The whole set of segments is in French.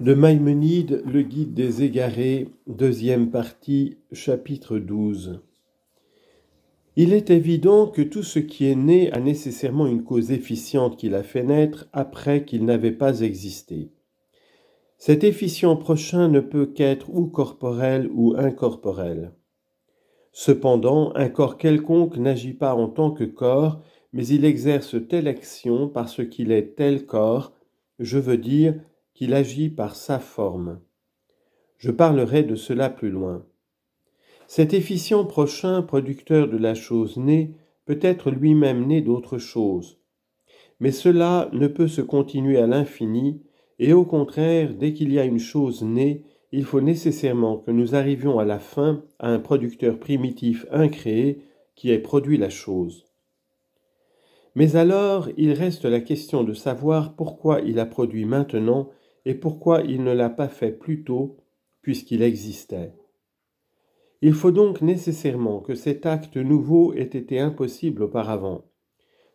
De Maïmonide, le guide des égarés, deuxième partie, chapitre 12. Il est évident que tout ce qui est né a nécessairement une cause efficiente qui l'a fait naître après qu'il n'avait pas existé. Cet efficient prochain ne peut qu'être ou corporel ou incorporel. Cependant, un corps quelconque n'agit pas en tant que corps, mais il exerce telle action parce qu'il est tel corps, je veux dire qu'il agit par sa forme. Je parlerai de cela plus loin. Cet efficient prochain producteur de la chose née peut être lui-même né d'autre chose. Mais cela ne peut se continuer à l'infini, et au contraire, dès qu'il y a une chose née, il faut nécessairement que nous arrivions à la fin à un producteur primitif incréé qui ait produit la chose. Mais alors, il reste la question de savoir pourquoi il a produit maintenant et pourquoi il ne l'a pas fait plus tôt, puisqu'il existait. Il faut donc nécessairement que cet acte nouveau ait été impossible auparavant.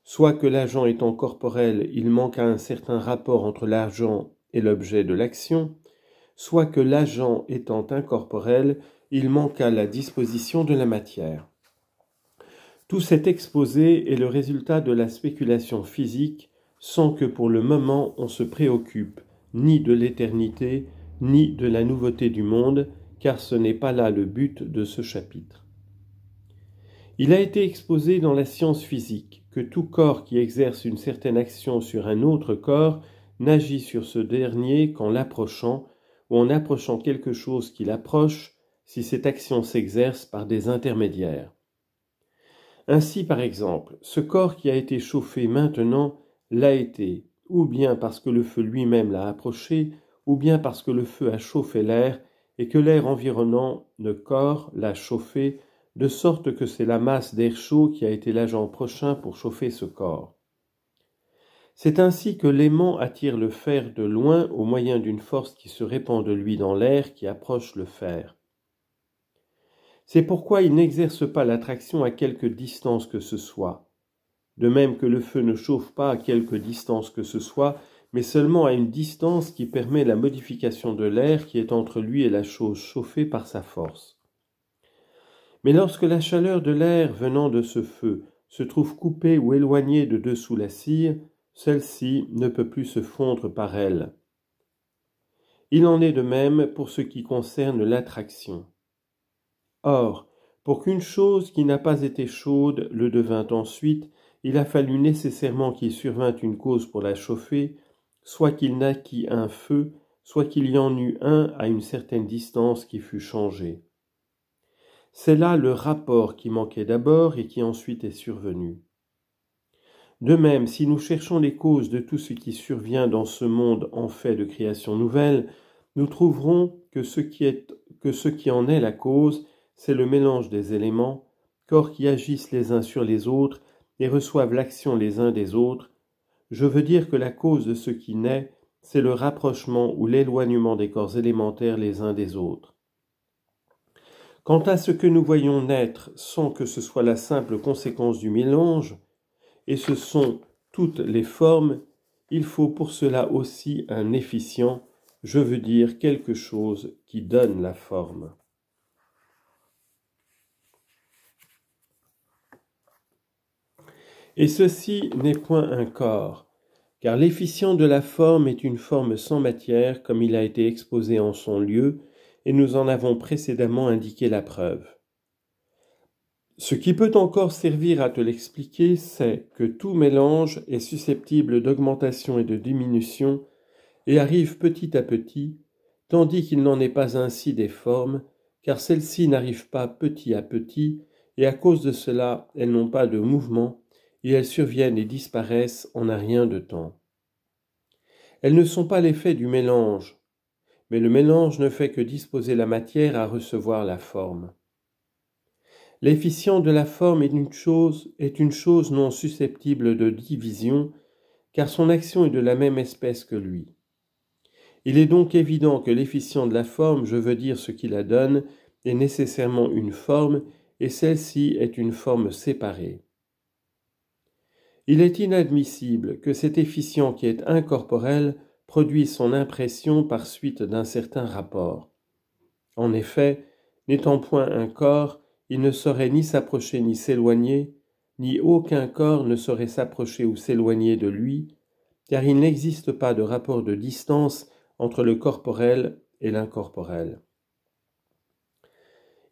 Soit que l'agent étant corporel, il manque à un certain rapport entre l'agent et l'objet de l'action, soit que l'agent étant incorporel, il manque à la disposition de la matière. Tout cet exposé est le résultat de la spéculation physique sans que pour le moment on se préoccupe, ni de l'éternité, ni de la nouveauté du monde, car ce n'est pas là le but de ce chapitre. Il a été exposé dans la science physique que tout corps qui exerce une certaine action sur un autre corps n'agit sur ce dernier qu'en l'approchant, ou en approchant quelque chose qui l'approche, si cette action s'exerce par des intermédiaires. Ainsi, par exemple, ce corps qui a été chauffé maintenant l'a été ou bien parce que le feu lui-même l'a approché, ou bien parce que le feu a chauffé l'air et que l'air environnant le corps l'a chauffé, de sorte que c'est la masse d'air chaud qui a été l'agent prochain pour chauffer ce corps. C'est ainsi que l'aimant attire le fer de loin au moyen d'une force qui se répand de lui dans l'air qui approche le fer. C'est pourquoi il n'exerce pas l'attraction à quelque distance que ce soit de même que le feu ne chauffe pas à quelque distance que ce soit, mais seulement à une distance qui permet la modification de l'air qui est entre lui et la chose chauffée par sa force. Mais lorsque la chaleur de l'air venant de ce feu se trouve coupée ou éloignée de dessous la cire, celle-ci ne peut plus se fondre par elle. Il en est de même pour ce qui concerne l'attraction. Or, pour qu'une chose qui n'a pas été chaude le devint ensuite, il a fallu nécessairement qu'il survînt une cause pour la chauffer, soit qu'il naquît un feu, soit qu'il y en eût un à une certaine distance qui fût changé. C'est là le rapport qui manquait d'abord et qui ensuite est survenu. De même, si nous cherchons les causes de tout ce qui survient dans ce monde en fait de création nouvelle, nous trouverons que que ce qui en est la cause, c'est le mélange des éléments, corps qui agissent les uns sur les autres et reçoivent l'action les uns des autres, je veux dire que la cause de ce qui naît, c'est le rapprochement ou l'éloignement des corps élémentaires les uns des autres. Quant à ce que nous voyons naître sans que ce soit la simple conséquence du mélange, et ce sont toutes les formes, il faut pour cela aussi un efficient, je veux dire quelque chose qui donne la forme. Et ceci n'est point un corps, car l'efficient de la forme est une forme sans matière comme il a été exposé en son lieu, et nous en avons précédemment indiqué la preuve. Ce qui peut encore servir à te l'expliquer, c'est que tout mélange est susceptible d'augmentation et de diminution, et arrive petit à petit, tandis qu'il n'en est pas ainsi des formes, car celles-ci n'arrivent pas petit à petit, et à cause de cela elles n'ont pas de mouvement, et elles surviennent et disparaissent en un rien de temps. Elles ne sont pas l'effet du mélange, mais le mélange ne fait que disposer la matière à recevoir la forme. L'efficient de la forme est une chose, est une chose non susceptible de division, car son action est de la même espèce que lui. Il est donc évident que l'efficient de la forme, je veux dire ce qui la donne, est nécessairement une forme, et celle-ci est une forme séparée. Il est inadmissible que cet efficient qui est incorporel produise son impression par suite d'un certain rapport. En effet, n'étant point un corps, il ne saurait ni s'approcher ni s'éloigner, ni aucun corps ne saurait s'approcher ou s'éloigner de lui, car il n'existe pas de rapport de distance entre le corporel et l'incorporel.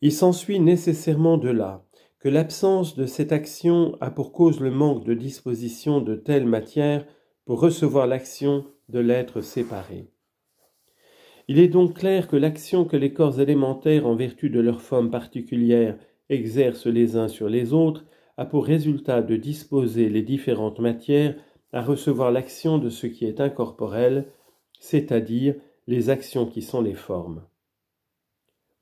Il s'ensuit nécessairement de là que l'absence de cette action a pour cause le manque de disposition de telle matière pour recevoir l'action de l'être séparé. Il est donc clair que l'action que les corps élémentaires, en vertu de leur forme particulière, exercent les uns sur les autres a pour résultat de disposer les différentes matières à recevoir l'action de ce qui est incorporel, c'est-à-dire les actions qui sont les formes.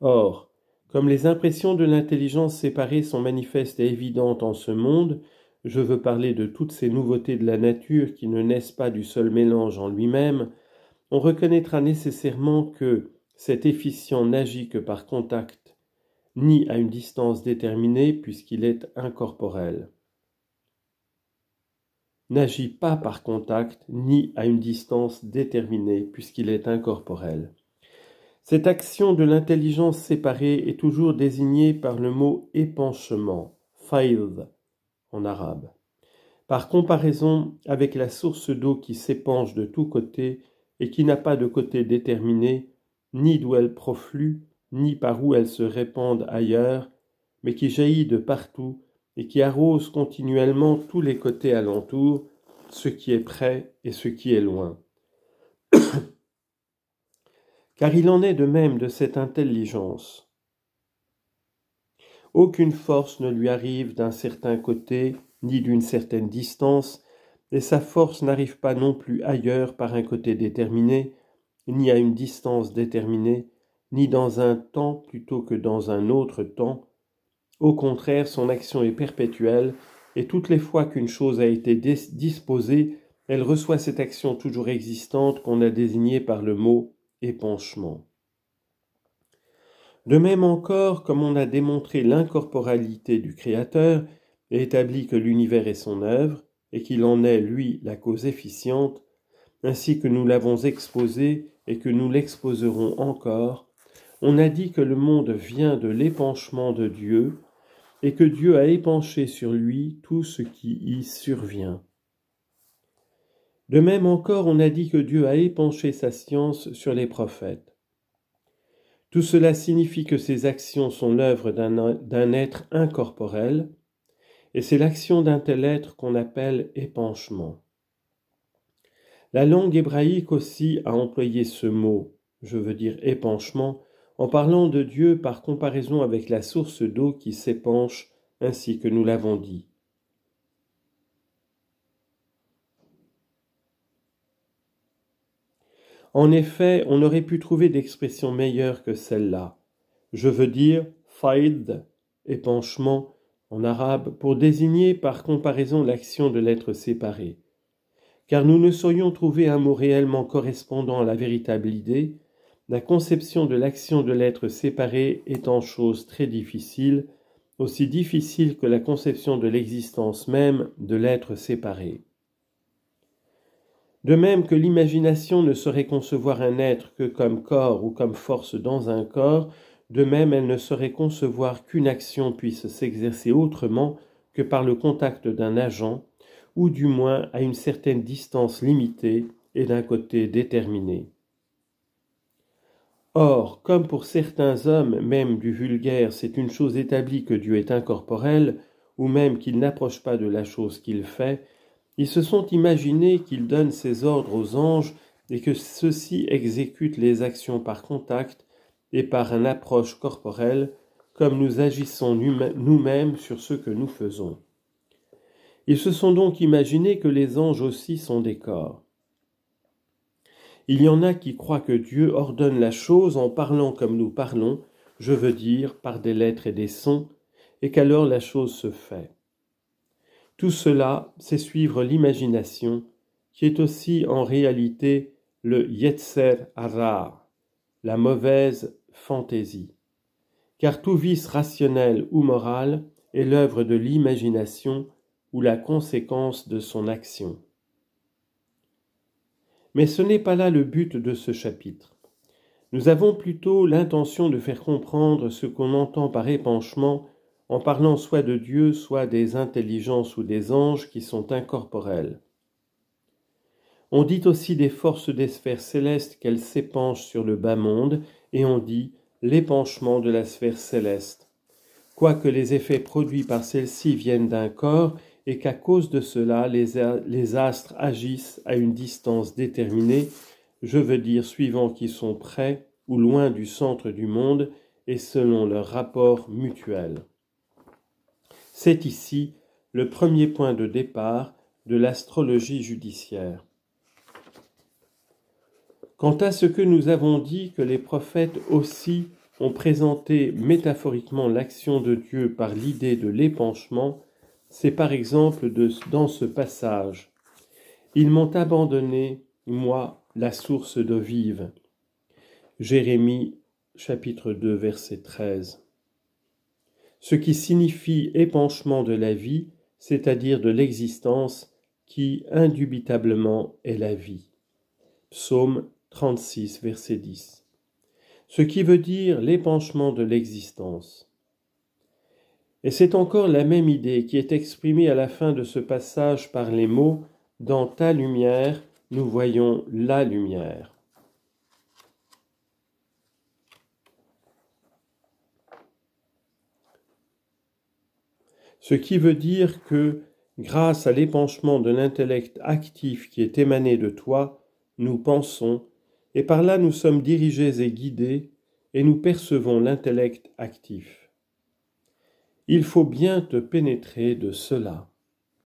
Or, comme les impressions de l'intelligence séparée sont manifestes et évidentes en ce monde, je veux parler de toutes ces nouveautés de la nature qui ne naissent pas du seul mélange en lui-même, on reconnaîtra nécessairement que cet efficient n'agit que par contact, ni à une distance déterminée puisqu'il est incorporel. N'agit pas par contact, ni à une distance déterminée puisqu'il est incorporel. Cette action de l'intelligence séparée est toujours désignée par le mot épanchement, fail » en arabe. Par comparaison avec la source d'eau qui s'épanche de tous côtés et qui n'a pas de côté déterminé, ni d'où elle proflue, ni par où elle se répande ailleurs, mais qui jaillit de partout et qui arrose continuellement tous les côtés alentour, ce qui est près et ce qui est loin car il en est de même de cette intelligence. Aucune force ne lui arrive d'un certain côté ni d'une certaine distance, et sa force n'arrive pas non plus ailleurs par un côté déterminé, ni à une distance déterminée, ni dans un temps plutôt que dans un autre temps. Au contraire, son action est perpétuelle, et toutes les fois qu'une chose a été disposée, elle reçoit cette action toujours existante qu'on a désignée par le mot de même encore, comme on a démontré l'incorporalité du Créateur et établi que l'univers est son œuvre, et qu'il en est, lui, la cause efficiente, ainsi que nous l'avons exposé et que nous l'exposerons encore, on a dit que le monde vient de l'épanchement de Dieu, et que Dieu a épanché sur lui tout ce qui y survient. De même encore, on a dit que Dieu a épanché sa science sur les prophètes. Tout cela signifie que ces actions sont l'œuvre d'un être incorporel, et c'est l'action d'un tel être qu'on appelle épanchement. La langue hébraïque aussi a employé ce mot, je veux dire épanchement, en parlant de Dieu par comparaison avec la source d'eau qui s'épanche, ainsi que nous l'avons dit. En effet, on aurait pu trouver d'expression meilleure que celle-là. Je veux dire faïd, épanchement, en arabe, pour désigner par comparaison l'action de l'être séparé. Car nous ne saurions trouver un mot réellement correspondant à la véritable idée, la conception de l'action de l'être séparé étant chose très difficile, aussi difficile que la conception de l'existence même de l'être séparé. De même que l'imagination ne saurait concevoir un être que comme corps ou comme force dans un corps, de même elle ne saurait concevoir qu'une action puisse s'exercer autrement que par le contact d'un agent, ou du moins à une certaine distance limitée et d'un côté déterminé. Or, comme pour certains hommes, même du vulgaire, c'est une chose établie que Dieu est incorporel, ou même qu'il n'approche pas de la chose qu'il fait, ils se sont imaginés qu'ils donnent ses ordres aux anges et que ceux-ci exécutent les actions par contact et par une approche corporelle, comme nous agissons nous-mêmes sur ce que nous faisons. Ils se sont donc imaginés que les anges aussi sont des corps. Il y en a qui croient que Dieu ordonne la chose en parlant comme nous parlons, je veux dire par des lettres et des sons, et qu'alors la chose se fait. Tout cela, c'est suivre l'imagination, qui est aussi en réalité le Yetzer Hara, la mauvaise fantaisie. Car tout vice rationnel ou moral est l'œuvre de l'imagination ou la conséquence de son action. Mais ce n'est pas là le but de ce chapitre. Nous avons plutôt l'intention de faire comprendre ce qu'on entend par épanchement en parlant soit de Dieu, soit des intelligences ou des anges qui sont incorporels. On dit aussi des forces des sphères célestes qu'elles s'épanchent sur le bas monde, et on dit l'épanchement de la sphère céleste. Quoique les effets produits par celle-ci viennent d'un corps, et qu'à cause de cela les, astres agissent à une distance déterminée, je veux dire suivant qu'ils sont près ou loin du centre du monde, et selon leur rapport mutuel. C'est ici le premier point de départ de l'astrologie judiciaire. Quant à ce que nous avons dit que les prophètes aussi ont présenté métaphoriquement l'action de Dieu par l'idée de l'épanchement, c'est par exemple dans ce passage. Ils m'ont abandonné, moi, la source d'eau vive. Jérémie chapitre 2 verset 13 ce qui signifie épanchement de la vie, c'est-à-dire de l'existence qui indubitablement est la vie. Psaume 36, verset 10. Ce qui veut dire l'épanchement de l'existence. Et c'est encore la même idée qui est exprimée à la fin de ce passage par les mots Dans ta lumière, nous voyons la lumière. ce qui veut dire que, grâce à l'épanchement de l'intellect actif qui est émané de toi, nous pensons, et par là nous sommes dirigés et guidés, et nous percevons l'intellect actif. Il faut bien te pénétrer de cela.